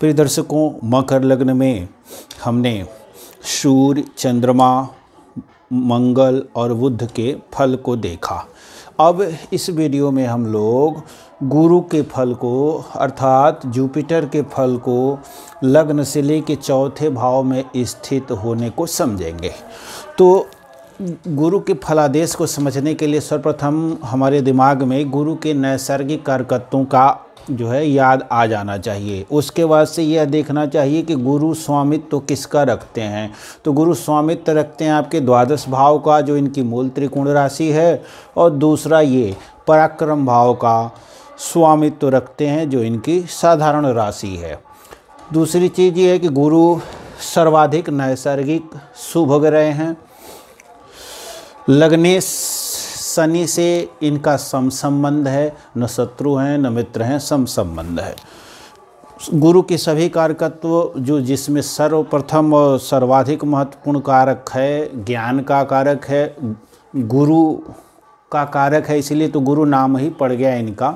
प्रिय दर्शकों मकर लग्न में हमने सूर्य चंद्रमा मंगल और बुद्ध के फल को देखा अब इस वीडियो में हम लोग गुरु के फल को अर्थात जुपिटर के फल को लग्न से लेके चौथे भाव में स्थित होने को समझेंगे तो गुरु के फलादेश को समझने के लिए सर्वप्रथम हमारे दिमाग में गुरु के नैसर्गिक कारकत्वों का जो है याद आ जाना चाहिए उसके बाद से यह देखना चाहिए कि गुरु स्वामित्व तो किसका रखते हैं तो गुरु स्वामित्व तो रखते हैं आपके द्वादश भाव का जो इनकी मूल त्रिकोण राशि है और दूसरा ये पराक्रम भाव का स्वामित्व तो रखते हैं जो इनकी साधारण राशि है दूसरी चीज़ ये है कि गुरु सर्वाधिक नैसर्गिक शुभ ग्रह हैं लगने शनि से इनका सम संबंध है न शत्रु हैं न मित्र हैं सम संबंध है गुरु के सभी कारकत्व जो जिसमें सर्वप्रथम और सर्वाधिक महत्वपूर्ण कारक है ज्ञान का कारक है गुरु का कारक है इसलिए तो गुरु नाम ही पड़ गया इनका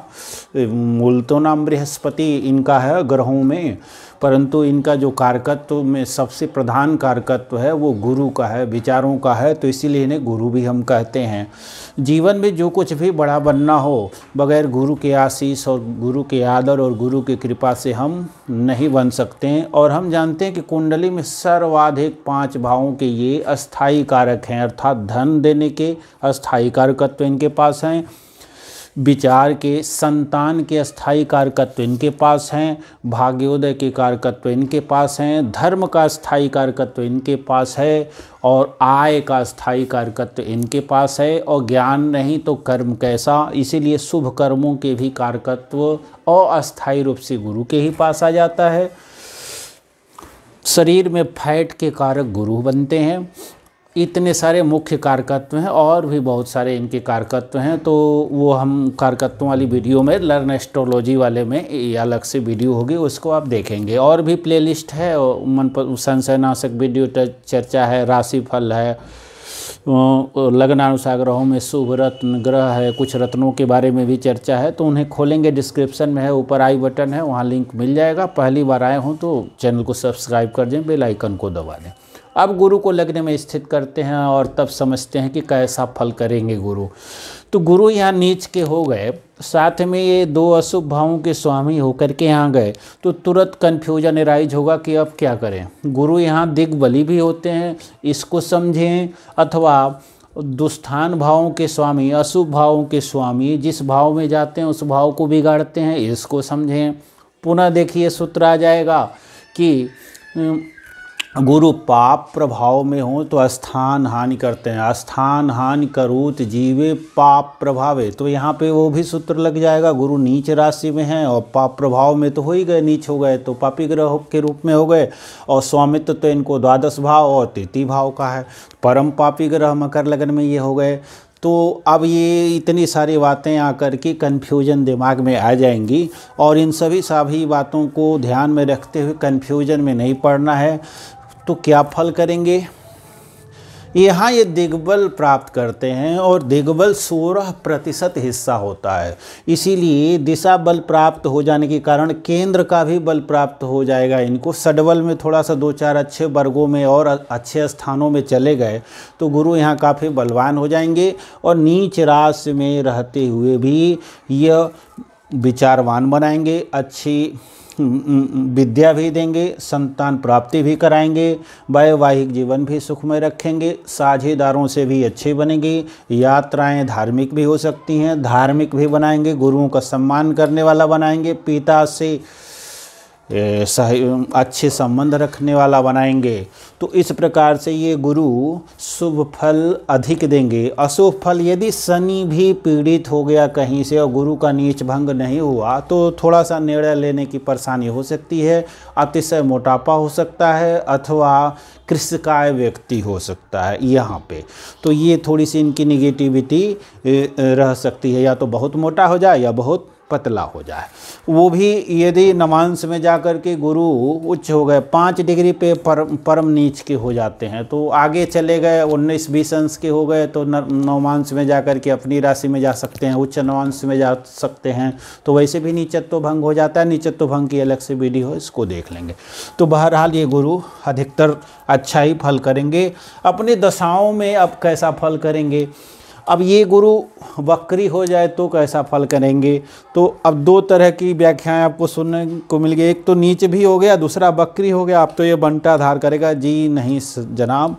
मूल तो नाम बृहस्पति इनका है ग्रहों में परंतु इनका जो कारकत्व में सबसे प्रधान कारकत्व है वो गुरु का है विचारों का है तो इसीलिए इन्हें गुरु भी हम कहते हैं जीवन में जो कुछ भी बड़ा बनना हो बगैर गुरु के आशीष और गुरु के आदर और गुरु की कृपा से हम नहीं बन सकते हैं और हम जानते हैं कि कुंडली में सर्वाधिक पाँच भावों के ये अस्थायी कारक हैं अर्थात धन देने के अस्थायी कारकत्व तो इनके पास हैं विचार के संतान के स्थायी कारकत्व इनके पास हैं भाग्योदय के कारकत्व इनके पास हैं धर्म का स्थायी कारकत्व इनके पास है और आय का स्थायी कारकत्व इनके पास है और ज्ञान नहीं तो कर्म कैसा इसीलिए शुभ कर्मों के भी कारकत्व अस्थायी रूप से गुरु के ही पास आ जाता है शरीर में फैट के कारक गुरु बनते हैं इतने सारे मुख्य कारकत्व हैं और भी बहुत सारे इनके कारकत्व हैं तो वो हम कारकत्वों वाली वीडियो में लर्न एस्ट्रोलॉजी वाले में ये अलग से वीडियो होगी उसको आप देखेंगे और भी प्लेलिस्ट है मन संशयनाशक वीडियो चर्चा है राशिफल है लग्नानुसार ग्रहों में शुभ रत्न ग्रह है कुछ रत्नों के बारे में भी चर्चा है तो उन्हें खोलेंगे डिस्क्रिप्शन में है ऊपर आई बटन है वहाँ लिंक मिल जाएगा पहली बार आए हों तो चैनल को सब्सक्राइब कर दें बेल आइकन को दबा दें अब गुरु को लगने में स्थित करते हैं और तब समझते हैं कि कैसा फल करेंगे गुरु तो गुरु यहाँ नीच के हो गए साथ में ये दो अशुभ भावों के स्वामी होकर के यहाँ गए तो तुरंत कन्फ्यूजन राइज होगा कि अब क्या करें गुरु यहाँ दिग्बली भी होते हैं इसको समझें अथवा दुस्थान भावों के स्वामी अशुभ भावों के स्वामी जिस भाव में जाते हैं उस भाव को बिगाड़ते हैं इसको समझें पुनः देखिए सूत्र आ जाएगा कि गुरु पाप प्रभाव में हो तो स्थान हानि करते हैं स्थान हानि करूत जीवे पाप प्रभावे तो यहाँ पे वो भी सूत्र लग जाएगा गुरु नीच राशि में है और पाप प्रभाव में तो हो ही गए नीच हो गए तो पापी ग्रह के रूप में हो गए और स्वामित्व तो, तो इनको द्वादश भाव और तृतीय भाव का है परम पापी ग्रह मकर लगन में ये हो गए तो अब ये इतनी सारी बातें आकर के कन्फ्यूजन दिमाग में आ जाएंगी और इन सभी सभी बातों को ध्यान में रखते हुए कन्फ्यूजन में नहीं पड़ना है तो क्या फल करेंगे यहाँ ये दिग्बल प्राप्त करते हैं और दिग्बल सोलह प्रतिशत हिस्सा होता है इसीलिए दिशा बल प्राप्त हो जाने के कारण केंद्र का भी बल प्राप्त हो जाएगा इनको सडबल में थोड़ा सा दो चार अच्छे वर्गों में और अच्छे स्थानों में चले गए तो गुरु यहाँ काफ़ी बलवान हो जाएंगे और नीच राशि में रहते हुए भी यह विचारवान बनाएंगे अच्छी हम्म, हम्म, हम्म, विद्या भी देंगे संतान प्राप्ति भी कराएंगे वैवाहिक जीवन भी सुखमय रखेंगे साझेदारों से भी अच्छे बनेंगे यात्राएं धार्मिक भी हो सकती हैं धार्मिक भी बनाएंगे गुरुओं का सम्मान करने वाला बनाएंगे पिता से अच्छे संबंध रखने वाला बनाएंगे तो इस प्रकार से ये गुरु शुभ फल अधिक देंगे अशुभ फल यदि शनि भी पीड़ित हो गया कहीं से और गुरु का नीच भंग नहीं हुआ तो थोड़ा सा निर्णय लेने की परेशानी हो सकती है अतिशय मोटापा हो सकता है अथवा कृषकाय व्यक्ति हो सकता है यहाँ पे तो ये थोड़ी सी इनकी निगेटिविटी रह सकती है या तो बहुत मोटा हो जाए या बहुत पतला हो जाए वो भी यदि नमांस में जा कर के गुरु उच्च हो गए पाँच डिग्री पे पर, परम नीच के हो जाते हैं तो आगे चले गए उन्नीस बीस अंश के हो गए तो नवांश में जा कर के अपनी राशि में जा सकते हैं उच्च नवांश में जा सकते हैं तो वैसे भी नीचत्व भंग हो जाता है नीचत्व भंग की अलग से वीडियो इसको देख लेंगे तो बहरहाल ये गुरु अधिकतर अच्छा ही फल करेंगे अपनी दशाओं में अब कैसा फल करेंगे अब ये गुरु वक्री हो जाए तो कैसा फल करेंगे तो अब दो तरह की व्याख्याएं आपको सुनने को मिल गई एक तो नीच भी हो गया दूसरा बकरी हो गया आप तो ये बंटा धार करेगा जी नहीं जनाब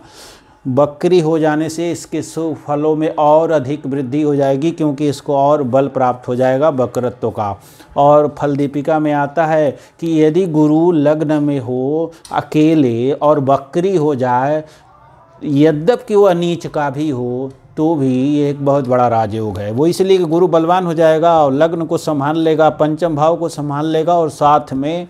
बकरी हो जाने से इसके शुभ फलों में और अधिक वृद्धि हो जाएगी क्योंकि इसको और बल प्राप्त हो जाएगा बकरत्व का और फल दीपिका में आता है कि यदि गुरु लग्न में हो अकेले और बकरी हो जाए यद्यप कि वह नीच का भी हो तो भी एक बहुत बड़ा राजयोग है वो इसलिए कि गुरु बलवान हो जाएगा और लग्न को संभाल लेगा पंचम भाव को संभाल लेगा और साथ में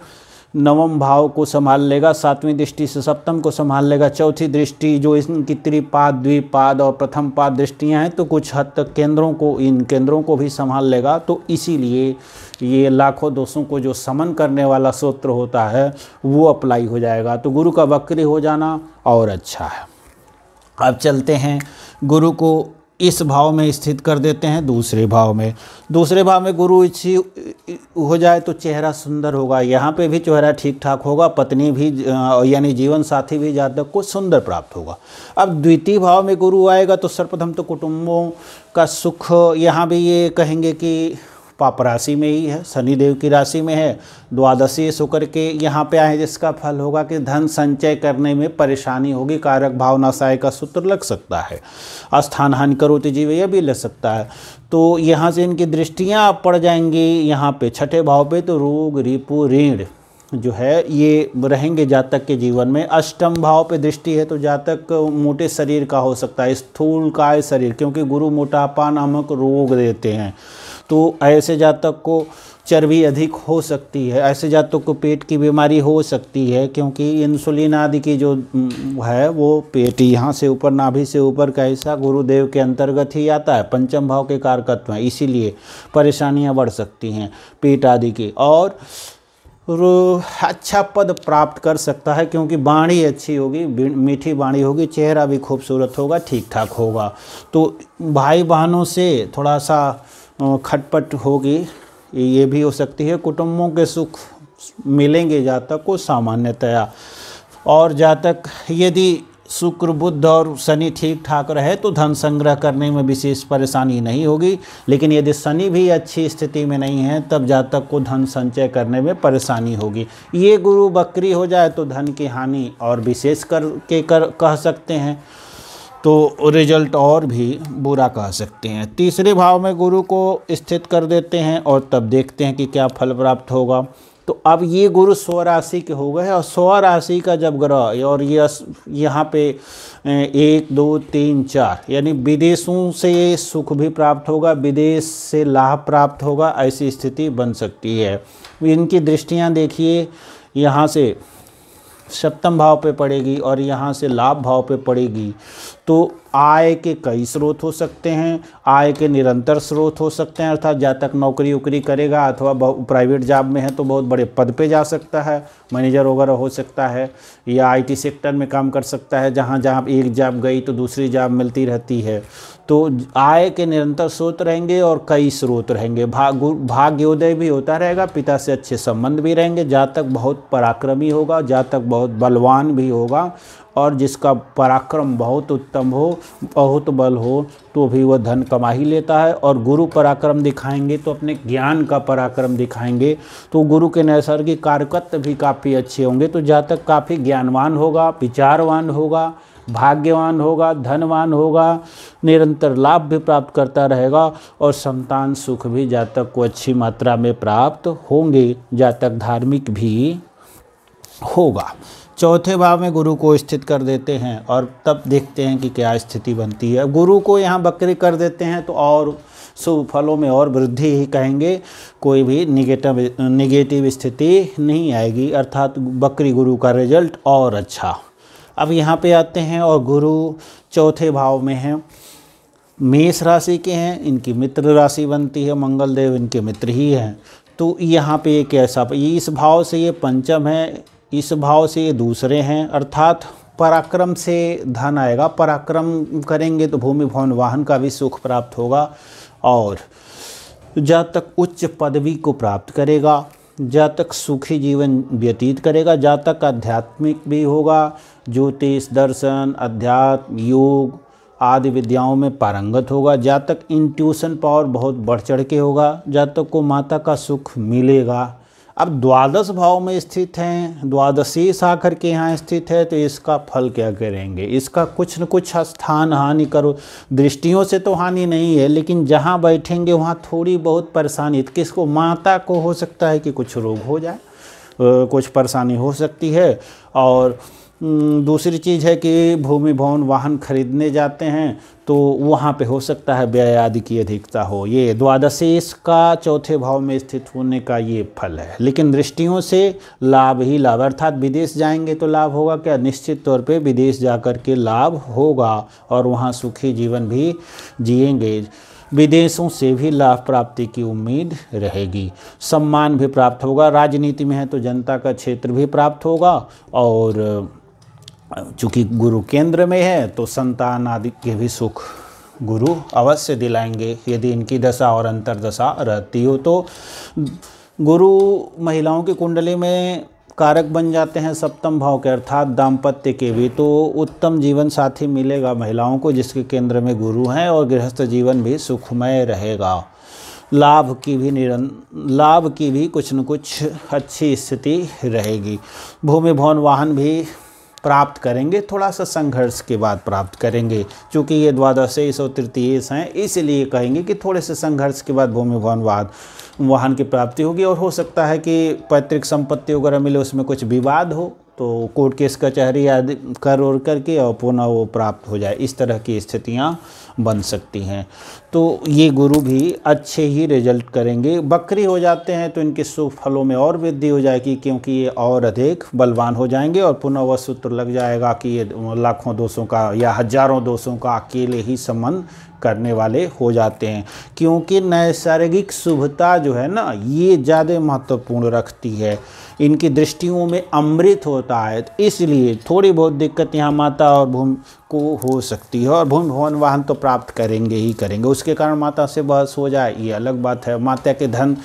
नवम भाव को संभाल लेगा सातवीं दृष्टि से सप्तम को संभाल लेगा चौथी दृष्टि जो इनकी त्रिपाद द्विपाद और प्रथम पाद दृष्टियाँ हैं तो कुछ हद तक केंद्रों को इन केंद्रों को भी संभाल लेगा तो इसीलिए ये लाखों दोषों को जो समन करने वाला सूत्र होता है वो अप्लाई हो जाएगा तो गुरु का वक्री हो जाना और अच्छा है अब चलते हैं गुरु को इस भाव में स्थित कर देते हैं दूसरे भाव में दूसरे भाव में गुरु इसी हो जाए तो चेहरा सुंदर होगा यहाँ पे भी चेहरा ठीक ठाक होगा पत्नी भी यानी जीवन साथी भी जातक को सुंदर प्राप्त होगा अब द्वितीय भाव में गुरु आएगा तो सर्वप्रथम तो कुटुंबों का सुख यहाँ भी ये कहेंगे कि पाप राशि में ही है शनिदेव की राशि में है द्वादशी शुक्र के यहाँ पे आए जिसका फल होगा कि धन संचय करने में परेशानी होगी कारक भावना साय का सूत्र लग सकता है स्थान हानि तो जीव यह भी लग सकता है तो यहाँ से इनकी दृष्टियाँ पड़ जाएंगी यहाँ पे छठे भाव पे तो रोग रिपु ऋण जो है ये रहेंगे जातक के जीवन में अष्टम भाव पे दृष्टि है तो जातक मोटे शरीर का हो सकता है स्थूल काय शरीर क्योंकि गुरु मोटापा नामक रोग देते हैं तो ऐसे जातक को चर्बी अधिक हो सकती है ऐसे जातक को पेट की बीमारी हो सकती है क्योंकि इंसुलिन आदि की जो है वो पेट यहाँ से ऊपर नाभि से ऊपर का हिस्सा गुरुदेव के अंतर्गत ही आता है पंचम भाव के कारकत्व हैं इसीलिए परेशानियाँ बढ़ सकती हैं पेट आदि की और अच्छा पद प्राप्त कर सकता है क्योंकि बाणी अच्छी होगी मीठी बाणी होगी चेहरा भी खूबसूरत होगा ठीक ठाक होगा तो भाई बहनों से थोड़ा सा खटपट होगी ये भी हो सकती है कुटुंबों के सुख मिलेंगे जातक को सामान्यतया और जातक यदि शुक्र बुद्ध और शनि ठीक ठाक रहे तो धन संग्रह करने में विशेष परेशानी नहीं होगी लेकिन यदि शनि भी अच्छी स्थिति में नहीं है तब जातक को धन संचय करने में परेशानी होगी ये गुरु बकरी हो जाए तो धन की हानि और विशेष कर के कर कह सकते हैं तो रिजल्ट और भी बुरा कह सकते हैं तीसरे भाव में गुरु को स्थित कर देते हैं और तब देखते हैं कि क्या फल प्राप्त होगा तो अब ये गुरु स्वराशि के हो गए और स्व राशि का जब ग्रह और ये यहाँ पे एक दो तीन चार यानी विदेशों से सुख भी प्राप्त होगा विदेश से लाभ प्राप्त होगा ऐसी स्थिति बन सकती है इनकी दृष्टियाँ देखिए यहाँ से सप्तम भाव पे पड़ेगी और यहाँ से लाभ भाव पे पड़ेगी तो आय के कई स्रोत हो सकते हैं आय के निरंतर स्रोत हो सकते हैं अर्थात जहाँ तक नौकरी उकरी करेगा अथवा प्राइवेट जॉब में है तो बहुत बड़े पद पे जा सकता है मैनेजर वगैरह हो सकता है या आईटी सेक्टर में काम कर सकता है जहाँ जहाँ एक जॉब गई तो दूसरी जॉब मिलती रहती है तो आय के निरंतर स्रोत रहेंगे और कई स्रोत रहेंगे भाग भाग्योदय भी होता रहेगा पिता से अच्छे संबंध भी रहेंगे जातक बहुत पराक्रमी होगा जातक बहुत बलवान भी होगा और जिसका पराक्रम बहुत उत्तम हो बहुत बल हो तो भी वह धन कमा ही लेता है और गुरु पराक्रम दिखाएंगे तो अपने ज्ञान का पराक्रम दिखाएंगे तो गुरु के नैसर्गिक कारकत्व भी काफ़ी अच्छे होंगे तो तक काफ़ी ज्ञानवान होगा विचारवान होगा भाग्यवान होगा धनवान होगा निरंतर लाभ भी प्राप्त करता रहेगा और संतान सुख भी जातक को अच्छी मात्रा में प्राप्त होंगे जातक धार्मिक भी होगा चौथे भाव में गुरु को स्थित कर देते हैं और तब देखते हैं कि क्या स्थिति बनती है गुरु को यहाँ बकरी कर देते हैं तो और शुभ फलों में और वृद्धि ही कहेंगे कोई भी निगेटिव निगेटिव स्थिति नहीं आएगी अर्थात बकरी गुरु का रिजल्ट और अच्छा अब यहाँ पे आते हैं और गुरु चौथे भाव में हैं मेष राशि के हैं इनकी मित्र राशि बनती है मंगल देव इनके मित्र ही हैं तो यहाँ पे एक ऐसा इस भाव से ये पंचम है इस भाव से ये दूसरे हैं अर्थात पराक्रम से धन आएगा पराक्रम करेंगे तो भूमि भवन वाहन का भी सुख प्राप्त होगा और तक उच्च पदवी को प्राप्त करेगा तक सुखी जीवन व्यतीत करेगा तक आध्यात्मिक भी होगा ज्योतिष दर्शन अध्यात्म योग आदि विद्याओं में पारंगत होगा तक इंट्यूशन पावर बहुत बढ़ चढ़ के होगा तक को माता का सुख मिलेगा अब द्वादश भाव में स्थित हैं द्वादशी साखर के यहाँ स्थित है तो इसका फल क्या करेंगे इसका कुछ न कुछ स्थान हानि करो दृष्टियों से तो हानि नहीं है लेकिन जहाँ बैठेंगे वहाँ थोड़ी बहुत परेशानी तो किसको माता को हो सकता है कि कुछ रोग हो जाए कुछ परेशानी हो सकती है और हम्म, दूसरी चीज़ है कि भूमि भवन वाहन खरीदने जाते हैं तो वहाँ पे हो सकता है व्यय आदि की अधिकता हो ये द्वादशेश का चौथे भाव में स्थित होने का ये फल है लेकिन दृष्टियों से लाभ ही लाभ अर्थात विदेश जाएंगे तो लाभ होगा क्या निश्चित तौर पे विदेश जा कर के लाभ होगा और वहाँ सुखी जीवन भी जिएंगे विदेशों से भी लाभ प्राप्ति की उम्मीद रहेगी सम्मान भी प्राप्त होगा राजनीति में है तो जनता का क्षेत्र भी प्राप्त होगा और चूँकि गुरु केंद्र में है तो संतान आदि के भी सुख गुरु अवश्य दिलाएंगे यदि इनकी दशा और अंतरदशा रहती हो तो गुरु महिलाओं की कुंडली में कारक बन जाते हैं सप्तम भाव के अर्थात दाम्पत्य के भी तो उत्तम जीवन साथी मिलेगा महिलाओं को जिसके केंद्र में गुरु हैं और गृहस्थ जीवन भी सुखमय रहेगा लाभ की भी निरं लाभ की भी कुछ न कुछ अच्छी स्थिति रहेगी भूमि भवन वाहन भी प्राप्त करेंगे थोड़ा सा संघर्ष के बाद प्राप्त करेंगे क्योंकि ये द्वादशेष और तृतीयेश हैं इसलिए कहेंगे कि थोड़े से संघर्ष के बाद भूमि भवन वाद वाहन की प्राप्ति होगी और हो सकता है कि पैतृक संपत्ति वगैरह मिले उसमें कुछ विवाद हो तो कोर्ट केस कचहरी आदि कर और करके और पुनः वो प्राप्त हो जाए इस तरह की स्थितियाँ बन सकती हैं तो ये गुरु भी अच्छे ही रिजल्ट करेंगे बकरी हो जाते हैं तो इनके सुख फलों में और वृद्धि हो जाएगी क्योंकि ये और अधिक बलवान हो जाएंगे और पुनः वह सूत्र लग जाएगा कि ये लाखों दोषों का या हजारों दोषों का अकेले ही संबंध करने वाले हो जाते हैं क्योंकि नैसर्गिक शुभता जो है ना ये ज़्यादा महत्वपूर्ण रखती है इनकी दृष्टियों में अमृत होता है तो इसलिए थोड़ी बहुत दिक्कत यहाँ माता और भूमि को हो सकती है और भूमि भवन वाहन तो प्राप्त करेंगे ही करेंगे उसके कारण माता से बहस हो जाए ये अलग बात है माता के धन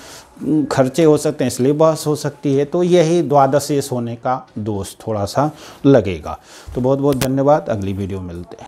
खर्चे हो सकते हैं इसलिए बहस हो सकती है तो यही द्वादशेष होने का दोष थोड़ा सा लगेगा तो बहुत बहुत धन्यवाद अगली वीडियो मिलते हैं